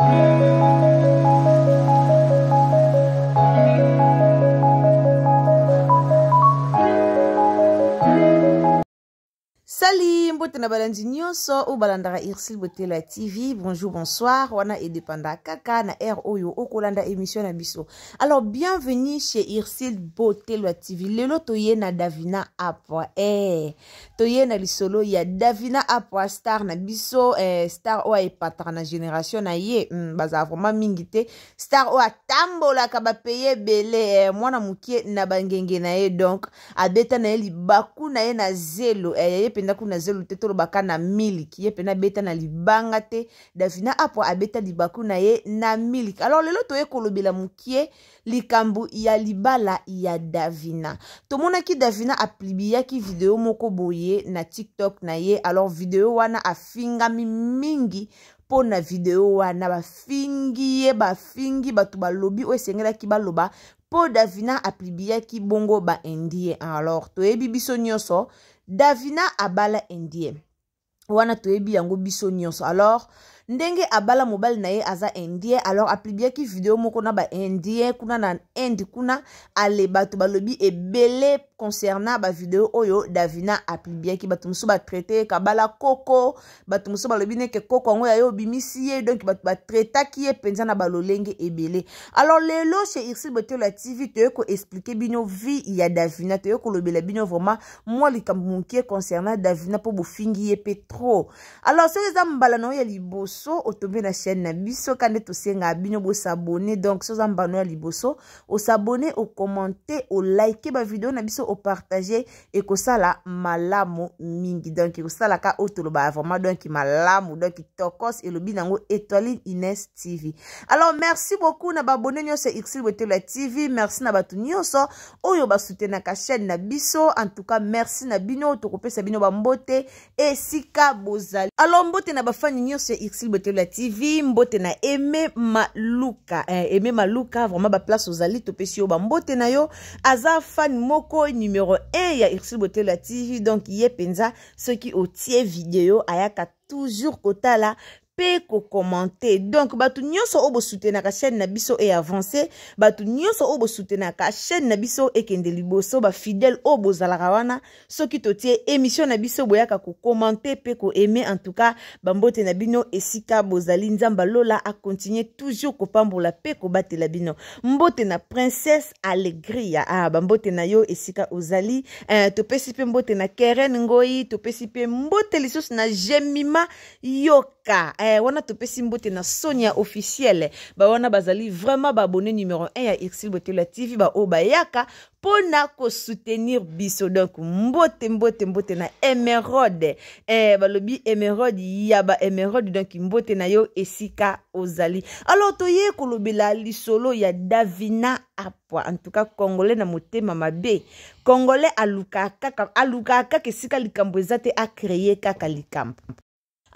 Thank you. mbote na balandi nyonso oyo balandaka irsil botelo ya tv bonjour bonsoir wana edepanda kaka na aire oyo okolanda émission na biso alors bienvenue chez irsil botelo ya tv lelo toye na davina apwa e eh. toye na lisolo ya davina apwa star na biso eh, star oyo epataka na génération na ye mm, bazala vraimen mingi te star oyo atambolaka bapeye ebele eh, mwana mokie na bangenge na ye donc abeta na ye libaku na ye na zelo eh, ye mpenza kuna zelo te tolobaka na miliki ye mpena abeta na libanga te davina apo abeta libaku na ye na miliki alors lelo toye kolobela mokie likambo ya libala ya davina tomonaki davina aplibiyaki video moko boye na tiktok na ye alors video wana afingami mingi mpo na video wana bafingi ye bafingi bato balobi oyo esengelaki baloba mpo davina aplibiyaki bongo baindie alors toyebi biso nyonso davina abala indien wana toyebi yango biso nyonso alors ndenge abala mobali na ye aza indien alors aplibiaki video moko na baindien kuna na inde kuna ale bato balobi ebele concernant bavideo oyo davina aplibiaki bato mosusu batraite ye kabala koko bato mosusu balobi neke koko yango ya ye obimisi ye donk bato batretaki ye mpenza na balolenge ebele alors lelo chez irsil botelo ya tv toye koexplike bino vie ya davina toye kolobela bino vraiment mwa likambo mokie concernant davina mpo bofingi ye mpe trop alors soki eza mbala na oyo ya liboso So otombe na chaîne na biso kande tosengaa bino s'abonner donc soza mbano ya liboso o liker ba vidéo na biso ko sala malamu mingi donc ka otolo ba vraiment donc malamu donc tokos lobi nango étoile ines tv alors merci beaucoup na babone nyo se xil la tv merci na bato nyoso oyo la chaîne na biso en tout cas merci na bino pesa bino et sika bozali alors mbote na nyo se x priscille botelola tv mbote na eme maluka eh, eme maluka vraiment baplace ozali topesi yo bambote na yo aza fan moko numero 1 ya ursile botelola tv donc ye mpenza soki otie video ayaka toujours kotala ko commenté. Donc, batu nyonso obo bosutenaka chaîne na biso e avancer batu nyonso oyo obo chaîne na biso e kende liboso bafidele fidèle obo wana soki totie émission na biso boyaka pe ko aimer en tout cas bambote na bino esika bozali lola a continué toujours kopambola ko la bino mbote na princesse alegria a ah, bambote na yo esika ozali eh, To pesipe mbote na keren ngoi to pesipe mbote choses na gemima yo mboka eh, wana topesi mbote na sonia officiel bawana bazali vraiment baabone numero 1 ya irsil boteloya tv baoyo bayaka mpo na kosoutenir biso donk mbote mbote mbote na emerode eh, balobi emerode ya baemerode donk mbote na yo esika ozali alors toye kolobela lisolo ya davina apwa antuka congolais na motema mabe congolais alukaka kaka esika likambo eza te akreye kaka likambo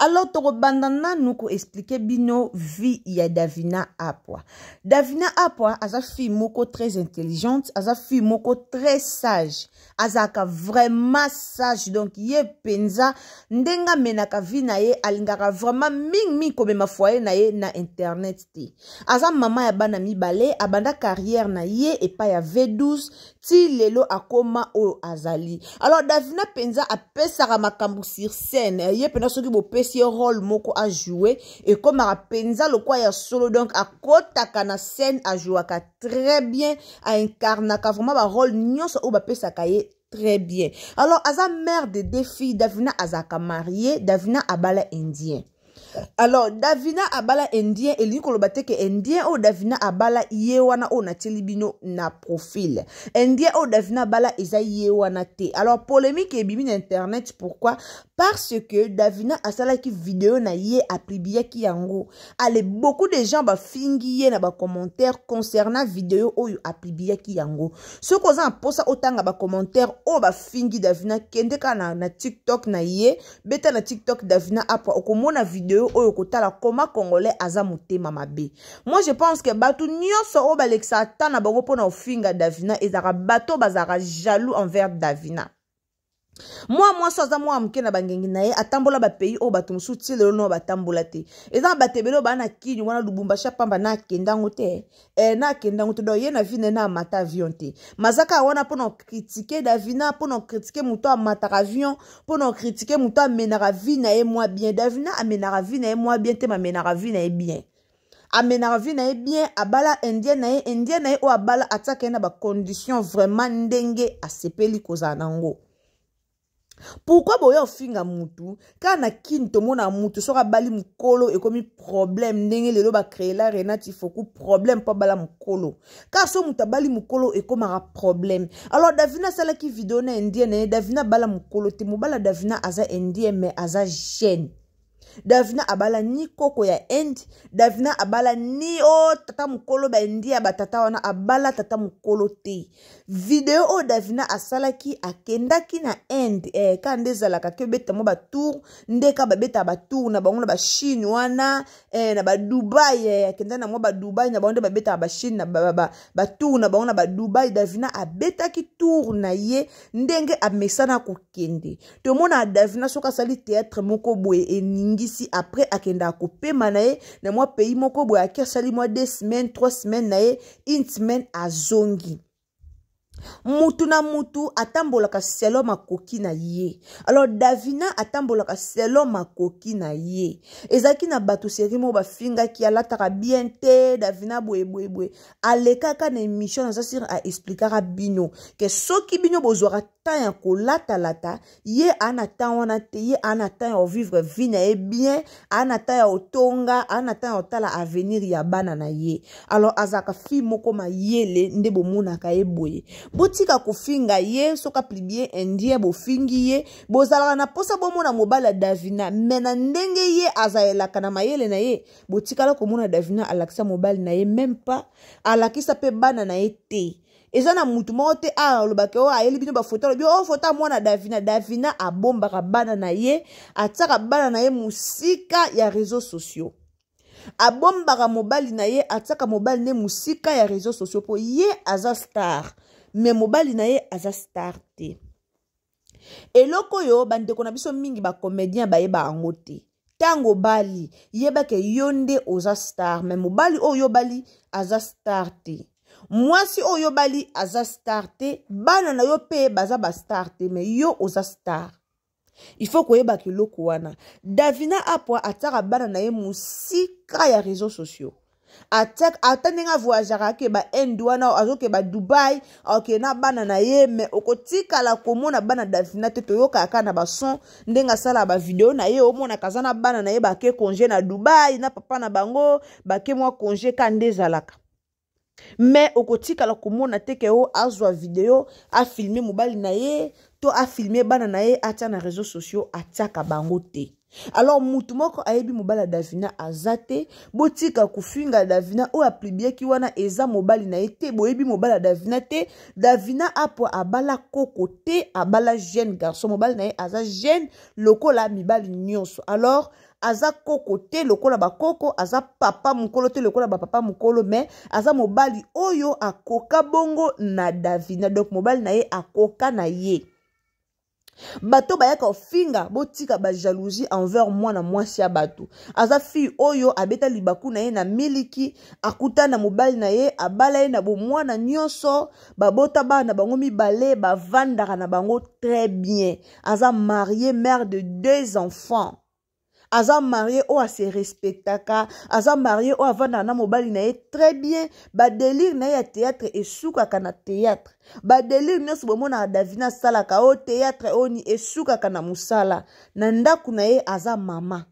alors tokobanda nanu koexplike bino vi ya davina apwa davina apwa aza fille moko très intelligente aza fille moko très sage azalaka vraiment sage donc ye mpenza ndenge amenaka vi na ye alingaka vraiment mingimingi komema foyer na ye na internet te aza mama ya bana mibale abanda carrière na ye epai ya v12 ti lelo akóma oyo azali alors davina mpenza apesaka makambo sur scène ye mpenza soki bopesi ye role moko ajoue ekómaka mpenza lokwa ya solo donc akótaka na scène ajouaka très bien aincarnaka vraiment barole nyonso oyo bapesaka ye très bien alors aza mère de deux filles davina azalaka marie davina abala indien alors davina abala indien elingi koloba te ke indien oyo davina abala ye wana oyo natieli bino na profile indien oyo davina abala eza ye wana te alors polémique ebimi na internet pourquoi parce que davina asalaki video na ye aplibiaki yango ale beaucoup de gens bafingi ye na bacommentaire concernant video oyo aplibiaki yango soki oza na mposa otanga bacommentaire oyo bafingi davina kende kaka na, na tiktok na ye beta na tiktok davina apa okomona video yo oyo kotala koma congolais aza motema mabe moi je pense ke bato nyonso oyo balekisaka ta na bango mpona ofinga davina ezalaka bato oyo bazalaka jaloux envers davina mwa mwasi aza mwa moke na bangengi na ye atambola bapays oyo bato mosusu ti lelo nao batambola te eza na bato ebele oyo baa na kini wana lubumbashi apamba na akendango te eh, na akendango te don ye na vi na ye na amata avion te maza kaka wana mpona okritike davina mpona okritike moto amataka avion mpona okritike moto amenaka vi na ye mwa bien davina amenaka vi na ye mwa bien te mamenaka vi na ye bien amenaka vi na ye bien abala indien na ye indien na ye oyo abala atiaka ye na bacondition vraiment ndenge asepeli kozala nango pourkui boya ofinga mutu kaka na kini tomonaka mutu soki abali mokolo ekomi problème ndenge lelo bacréela renati foku problème mpo abala mokolo kaka so moto abali mokolo ekomaka problème alors davina asalaki video na indien na eh? ye davina abala mokolo te mobala davina aza indien mais aza gene davina abala ni koko ya inde davina abala ni o oh, tata mokolo baindi ya batata wana abala tata mokolo te video oyo davina asalaki akendaki na inde eh, ka nde ezalaka ke obeta mo batour nde ka babetaka batour na bango na bashine wana eh, na badubai eh, akendaki na mwa badubai na bango nde babetaka bashine na batour ba, ba, ba, na bango na badubai davina abetaki tour na ye ndenge amesana kokende tomona davina soki asali teatre moko boye eningi abongisi apres akendaka kopema na ye na mwa pays moko boye ake asali mwa 2 semaine 3 semaine na ye une semaine azongi mutu na mutu atambolaka selo makoki na ye alors davina atambolaka selo makoki na ye ezalaki na bato seri moo bafingaki alataka bien te davina boyeboyeboye alekaka na émission naza sire aexplikaka bino ke soki bino bozwaka temps ya kolatalata ye aa na temps wana te ye aa na temps ya ovivre vie na ye bien aa na temps ya otonga aa na temps ya otala avenir ya bana na ye alors azalaka fille moko mayele nde bomonaka ye boye botika kofinga ye soki aplibie indien bofingi ye bozalaka na mposa bomona mobali ya davina me na ndenge ye azalelaka na mayele na ye botikala komona davina alakisa mobali na ye meme pa alakisa mpe bana na ye te eza na mutu moko te a ah, alobaka oyo oh, ayeli bino bafoto alobi oyo oh, foto amwana davina davina abombaka bana na ye atiaka bana na ye mosika ya réseau sociaux abombaka mobali na ye atiaka mobali na ye mosika ya réseau sociaux mpo ye aza star me mobali na ye aza star te eloko oyo bandeko na biso mingi bacomédien bayeba yango te ntango obali yebake yo nde oza star me mobali oyo obali aza star te mwasi oyo obali aza star te bana na yo mpe baza bastar te me yo oza star ifo koyebaka eloko wana davina apwa atiaka bana na ye mosika ya réseau sociaux ata ndenge avoyagaka akeba inde wana azokeba dubai aokee na bana na ye me okotikala komona bana davina te toyokaka kaka na bason ndenge asalaka bavideo na ye omonaka aza na bana na ye bake konge na dubai na papa na bango bake mwa konge ka nde ezalaka me okotikala komona teke o azwa video afilme mobali na ye to afilme bana na ye atya na réseau sociaux atiaka bango te alors mutu moko ayebi mobali ya davina aza te botika kofinga davina oyo aplibiaki wana eza mobali na ye te boyebi mobali ya davina te davina apo abala koko te abala jeune garçon mobali na ye aza jeune lokola mibali nyonso alors aza koko te lokola bakoko aza papa mokolo te lokola bapapa mokolo me aza mobali oyo akoka bongo na davina donk mobali na ye akoka na ye bato baya kofinga botika bajalousie envers mwana mwasi ya bato aza fille oyo abeta libaku na ye na miliki akuta na mobali na ye abala ye na bomwana nyonso babota bana na bango mibale bavandaka na bango très bien aza marie mare de deux enfants aza marie oyo aserespectaka aza marie oyo avandaka na mobali na ye très bien badelire na ye ya théâtre esukaka na théâtre badelire nyonso bomonaka davina asalaka oyo oh théâtre oni oh esukaka na mosala na ndako na ye aza mama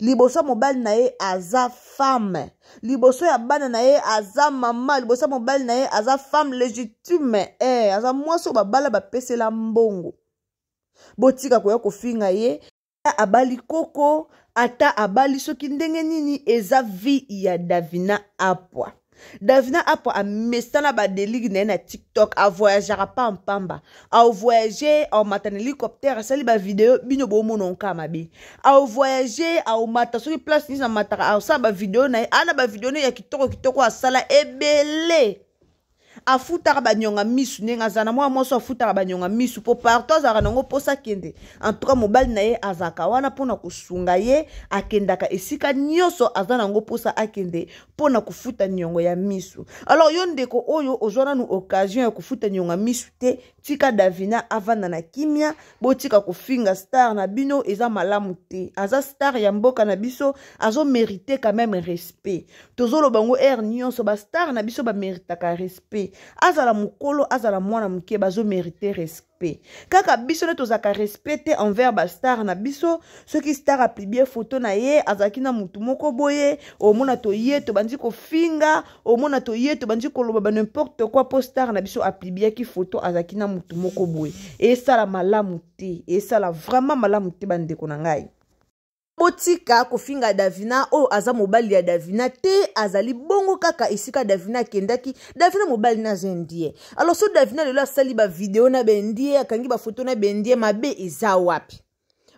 liboso ya mobali na ye aza femme liboso ya bana na ye aza mama liboso ya mobali na ye aza femme légitime eh, aza mwasi oyo babala bapesela mbongo botika koya kofinga ye abali koko ata abali soki ndenge nini eza vi ya davina apwa davina apwa amesana badelire na ye na tiktok avoyageaka pampamba aovoyage aomata na hélicoptere asali bavideo bino bomona onka mabe aovoyage aomata soki place nyonso amataka aosala bavideo na ye ana bavideo na ye ya kitoko kitoko asala ebele afutaka banyonga misu ndenge azala na mwana mwasi afutaka banyonga misu mpo partout azalaka nango mposa akende entoutkas mobali na ye azalaka wana mpona kosunga ye akendaka esika nyonso aza nango mposa akende mpona kofuta niongo ya misu alors yo ndeko oyo ozwa nanu occasion ya kofuta niongo ya misu te tika davina avanda na kimia botika kofinga star na bino eza malamu te aza star ya mboka na biso azomerite quand même respect tozoloba yango ere nyonso bastar na biso bameritaka respect azala mokolo azala mwana moke bazomerite respect kaka biso nde tozalaka respect te envers bastar na biso soki star aplibie foto na ye azalaki na motu moko boye omona toye tobandi kofinga omona toye tobandi koloba banimporte kua mpo star na biso aplibiaki foto azalaki na motu moko boye esala malamu te esala vraiment malamu te bandeko na ngai akotika kofinga davina oyo aza mobali ya davina te azali bongo kaka esika davina akendaki davina mobali na aza endie alors so davina lelo asali bavideo na bendie akangi bafoto na bendie mabe eza wapi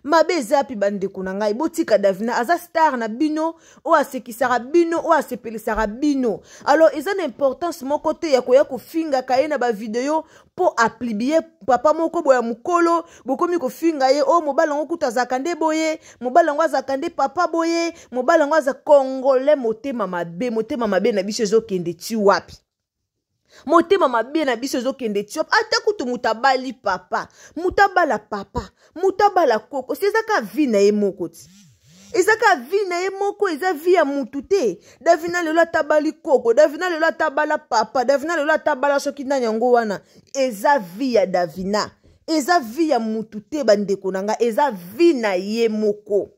mabe eza mpe bandeko na ngai botika davina aza star na bino oyo asekisaka bino oyo asepelisaka bino alors eza na importance moko te ya koya kofingaka ye na bavideo mpo aplibie papa moko boya mokolo bokomi kofinga ye oyo oh, mobali yango kuta azalaka nde boye mobali yango azalaka nde papa boye mobali yango aza congolais motema mabe motema mabe na biso ezokende ti wapi motema mabe na biso ezokende tiop ata kutu moto abali papa moto abala papa moto abala koko si eza ka vi na ye moko ti eza ka vi na ye moko eza vi ya motu te davina lelo atabali koko davina lelo atabala papa davina lelo atabala soki nani yango wana eza vi ya davina eza vi ya motu te bandeko na ngai eza vi na ye moko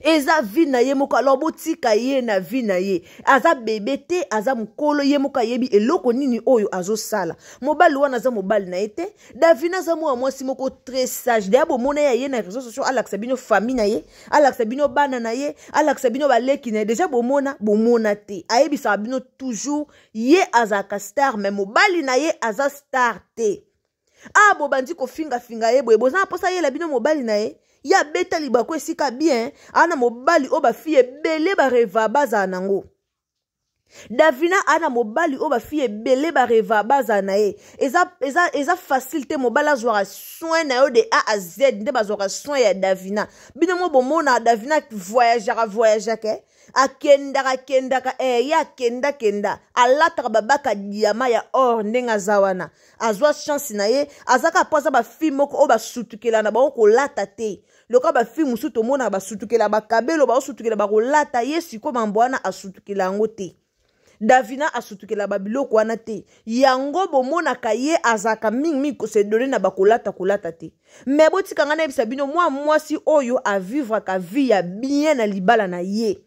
eza vi na ye moko alors botika ye na vi na ye aza bebe te aza mokolo ye moko ayebi eloko nini oyo azosala mobali wana aza mobali na ye te davina aza mwana mwasi moko tres sage deya bomona ye aye na réseau sociaux alakisa bino famille na ye alakisa bino bana na ye alakisa bino baleki na ye deja bomona bomona te ayebisaka bino toujours ye azalaka star me mobali na ye aza star te abobandi ah, kofingafinga ye boye boza na mposa ayela bino mobali na ye ye abeta libako esika bien aa na mobali oyo bafi ebele bareva bazala nango davina aa na mobali oyo bafi ebele bareva bazala na ye eza, eza, eza facile te mobali azwaka soin na yo de a a z nde bazwaka soin ya davina bino mo bomona davina voyageaka voyageaka akendaka kendaka e eh, ye akenda kenda alataka babaka diama ya or ndenge aza wana azwa chance na ye aza kaka mpo aza bafilme moko oyo basutukela na bango kolata te lokola bafilme mosusu tomonaka basutukela bakabelo baosutukela bakolata ye sikoyo mambo wana asutukela yango te davina asutukela babiloko wana te yango bomonaka ye azalaka mingimingi kosedone na bakolata kolata te me botikanga nayebisa bino mwa mwasi oyo avivraka vi ya bien na libala na ye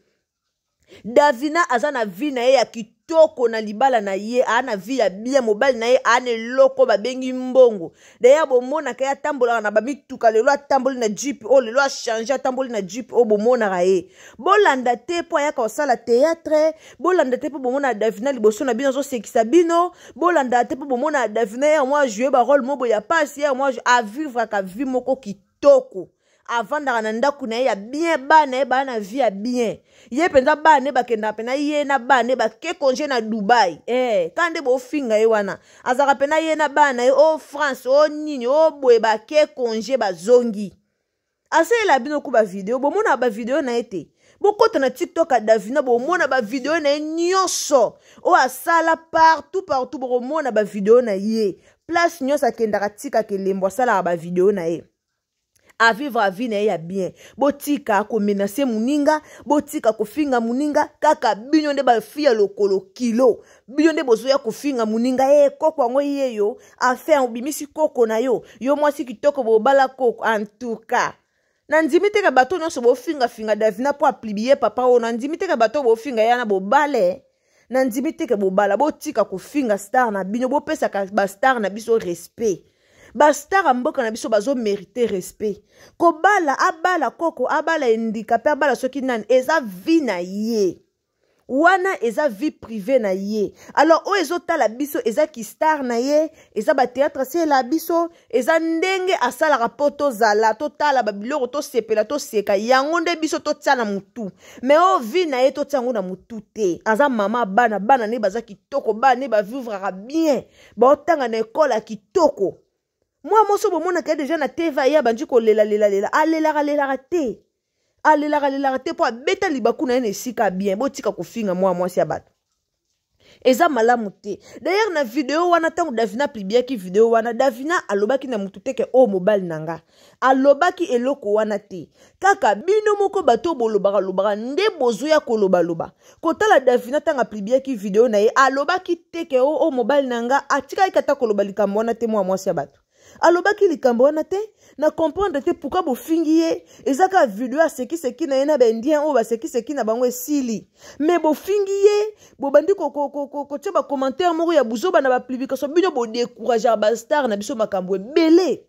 davina aza na vi na ye ya kitoko na libala na ye aa na vi ya bie mobali na ye aa na eloko babengi mbongo daya bomonaka ye atambolaka na bamituka lelo atamboli na jipe oyo lelo achange atamboli na jipe oyo bomonaka ye bolanda te mpo ayaka kosala teatre bolanda te mpo bomona davina liboso na bino azosekisa bino bolanda te mpo bomona davina ye ya mwa jue barole moboya pasi ye ya mwa avivreaka vi moko kitoko avandaka na ndako na ye ya bien bana na ye baa na vie ya bien ye mpenza bana na ye bakendaka mpena ye na bana na ye bake konge na dubai eh, kaka nde bofinga ye wana azalaka mpena ye na bana na ye o oh france o oh nini o oh boye bake konge bazongi asalela bino ku bavideo bomonaka bavideo na ye te bokɔta na tiktok ya davina bomona bavideo na ye nyonso oyo asala partout partout bokomona bavideo na ye place nyonso akendaka tikaka elembo asalaka bavideo na ye avivre vi na ye ya bien botika komenase moninga botika kofinga moninga kaka bino nde bafiya lokolo kilo bino nde bozoya kofinga moninga ye eh, koko yango ye yo afin obimisi koko na yo yo mwasi kitoko bobala koko antuka na ndimi teke bato nyonso bofingafinga davina mpo aplibie papa oyo na ndimi teke bato bofinga ye wana bobale eh. na ndimi teke bobala botika kofinga star na bino bopesaka bastar na biso respect bastar ya mboka na biso bazomérite respect kobala abala koko abala handikape abala soki nani eza vi na ye wana eza vie privé na ye alors oyo ezotala biso eza kistar na ye eza batéatre asiela biso eza ndenge asalaka mpo tozala totala babiloko tosepela toseka yango nde biso totia na motu me oyo vie na ye totia yango na motu te aza mama bana bana ne baza kitoko bana ne bavivraka bien baotanga na ekole ya kitoko mwa moso bomonaka ye deja na teva ye abandi kolelalelalala alelakalelaka te alelakalelaka te mpo abeta libaku na ye na esika bien botika kofinga mwa mwasi ya bato eza malamu te dayer na video wana ntango davina aplibiaki video wana davina alobaki na motu teke oyo oh, mobali na nga alobaki eloko wana te kaka bino moko bato oyo bolobakalobaka nde bozwi ya kolobaloba kotala davina ntango aplibiaki video na ye alobaki teke oyo oh, oyo oh, mobali na nga atikaki ata koloba likambo wana te mwa mwasi ya bato alobaki likambo wana te na komprendre te pourkui bofingi ye eza kaka video asekiseki na ye na baindien oyo basekiseki na bango esili me bofingi ye bobandi kotia bacommentaire moko ya buzoba na bapublication bino bodécourageaka bastar na biso makambo ebele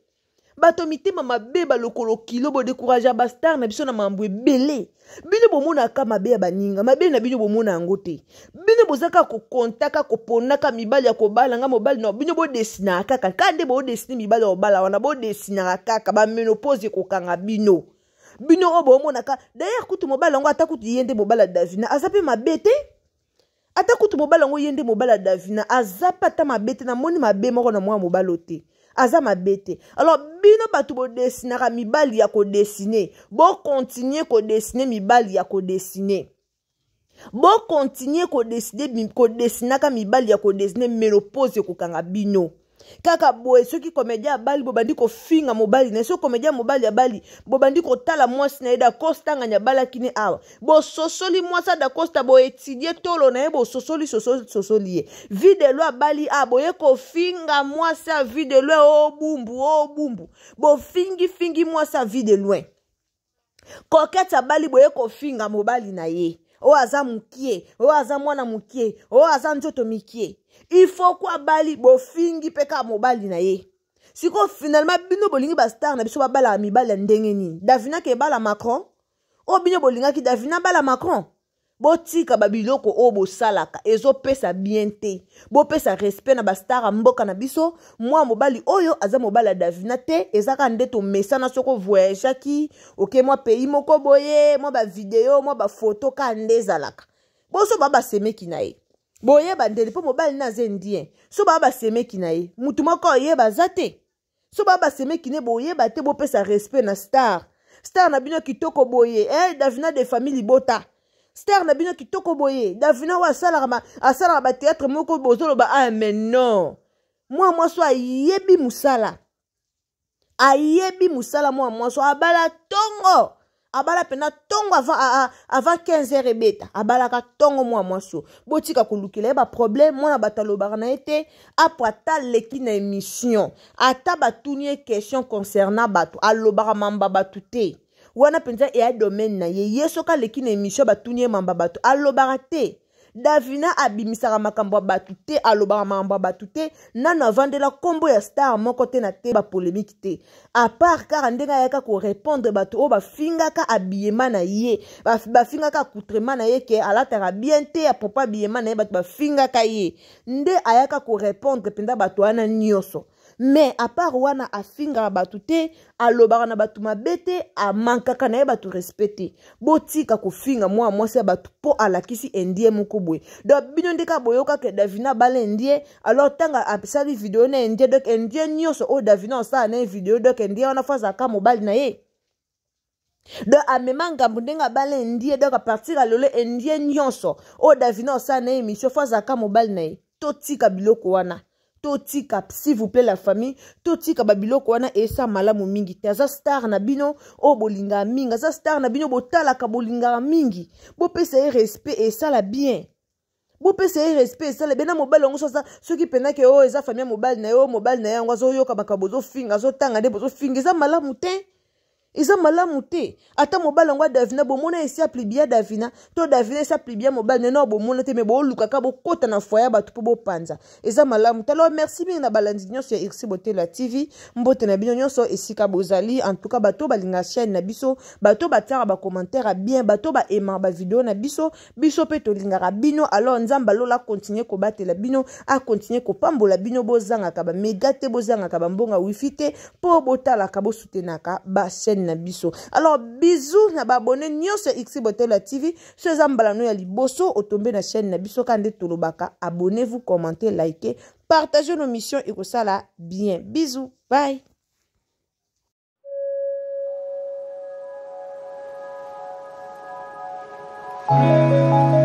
bato mitema mabe balokolo kilo bodékouragea bastar na biso na mambo ebele bino bomonaka mabe ya baninga mabe na bino bomona yango te bino bozaka kokontaka koponaka mibali ya kobalanga mobali na bino bodesinaka kaka ka nde bodesine mibali ya kobala wana bodesinaka kaka bamenopose ekokanga bino bino oyo bomonaka dayere kutu mobali yango ata kutu ye nde mobali ya davina aza mpe mabe te ata kutu mobali yango ye nde mobali ya davina aza mpe ata mabe te namoni mabe moko na mwa mobali o te aza mabe te alors bino bato bodesinaka mibali ya kodesine bokontinue kodesine mibali ya kodesine bokontinue kodesine kodesinaka mibali ya kodesine menopose ekokanga bino kaka boye soki komedia ya bali bobandi kofinga mobali na ye soki komedia mobali ya bali bobandi kotala mwasi na ye dakos ntanga ni abalaki ne awa bososoli mwasi adakosta boetidie tolo na ye bososoli sosoli ye videlo abali a boye kofinga mwasi ya videlo obumbu obumbu bofingifingi mwasi ya videlo kokete abali boye kofinga mobali na ye oyo aza mokie oyo aza mwana mokie oyo aza nzoto mikie ifoko abali bofingi mpe kaka mobali na ye sikoyo finalement bino bolingi bastar na biso babalaka mibali ya ndenge nini davina ke ebala macron oyo bino bolingaki davina abala macron botika babiloko oyo bosalaka ezopesa bien te bopesa respect na bastara mboka na biso mwa mobali oyo aza mobali ya davina te eza kaka nde tomesana soki ovoyageaki oke mwa pays moko boye mwa bavideo mwa bafoto kaka nde ezalaka boso baa basemeki na ye boyeba ndeli mpo mobali na aza indien so baa basemeki na ye mutu moko oyeba aza te so baa basemeki ne boyeba te bopesa respect na star star na bino kitoko boye eh, davina de famille libota star na bino kitoko boye davina oyo asalaka asalaka bateatre moko bozoloba a ah, menon mwa mwasi ayebi mosala ayebi mosala mwa mwasi abala ntongo abala mpena ntongo avant, avant 15 heure ebeta abalaka ntongo mwa mwasi o botika kolukila ye baproblème mwana bato alobaka na ye te apo ata aleki na émission ata batuni ye question concernant bato alobaka mamba bato te wana mpenza eya domaine na ye ye soki aleki na émission batuni ye mamba bato alobaka te davina abimisaka makambo ya bato te alobaka makambo ya bato te nano avandela nkombo ya star moko te na te bapolémike te apart kaka ndenge ayaka korépondre bato oyo bafingaka abiyema na ye bafingaka akutrema na ye ke alataka bien te apropo abiyema na ye bato bafingaka ye nde ayaka korépondre mpenza bato wana nyonso me apart wana afingaka bato te alobaka na bato mabe te amankaka na ye bato respect te botika kofinga mwa mwasi ya bato mpo alakisi endie moko boye donc bino ndeka boyokaka davina abala endie alors ntango asali video na endie donc endie nyonso oyo oh, davina osala na ye video donc endie wana fo azalaka mobali na ye donc amema ngambu ndenge abala endie donc apartir alolo endie nyonso oyo oh, davina osala na ye émission fo azalaka mobali na ye totika biloko wana totika s'il vous plaît la famille totika babiloko wana esa malamu mingi te aza star na bino oyo mingi aza star na bino ka bolinga mingi bo ye respect la bien Bo ye respect esala bien na ça. Ceux so aza soki oh, et eza famille ya bal na ye oyo mobali na ye finga zo tanga de azotanga finga bozofinga mala malamu te eza malamu te ata mobali yango ya davina bomona esiapli bia davina to davina esiapli bia mobali nena bomona te me bolukaka bokɔta na foya bato mpo bopanza eza malamu te alors merci mingi na balandi nyonso ya irsi botela tv mbote na bino nyonso esika bozali entouka bato balinga chaine na biso bato batiaka bacommentaire ya bien bato baemaka bavideo na biso biso mpe tolingaka bino alors nzambe alola akontinue kobatela bino akontinue kopambola bino bozangaka bamega te bozangaka bambonga wifi te mpo botalaka bosutenaka bachaine na biso alors bisous, na babone, nyonso se xi la tv Se zambala mbalano ya liboso otombe na chaîne na biso kaka abonnez-vous commentez likez. Partagez nos missions et ekosala bien Bisous. bye